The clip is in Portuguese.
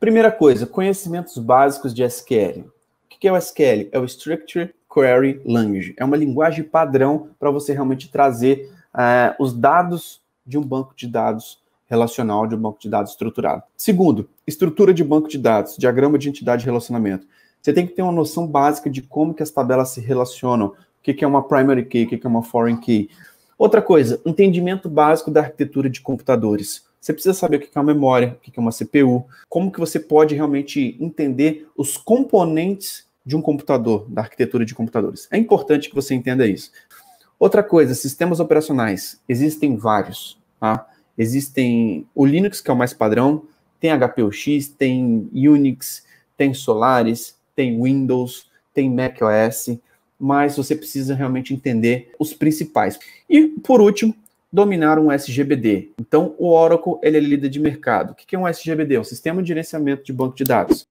Primeira coisa, conhecimentos básicos de SQL. O que é o SQL? É o Structure Query Language. É uma linguagem padrão para você realmente trazer é, os dados de um banco de dados relacional, de um banco de dados estruturado. Segundo, estrutura de banco de dados, diagrama de entidade de relacionamento. Você tem que ter uma noção básica de como que as tabelas se relacionam, o que, é uma primary key, o que é uma foreign key. Outra coisa, entendimento básico da arquitetura de computadores. Você precisa saber o que é uma memória, o que é uma CPU, como que você pode realmente entender os componentes de um computador, da arquitetura de computadores. É importante que você entenda isso. Outra coisa, sistemas operacionais. Existem vários, tá? Existem o Linux, que é o mais padrão, tem HPUX, tem Unix, tem Solaris, tem Windows, tem macOS, mas você precisa realmente entender os principais. E, por último, dominar um SGBD. Então, o Oracle ele é líder de mercado. O que é um SGBD? É um sistema de gerenciamento de banco de dados.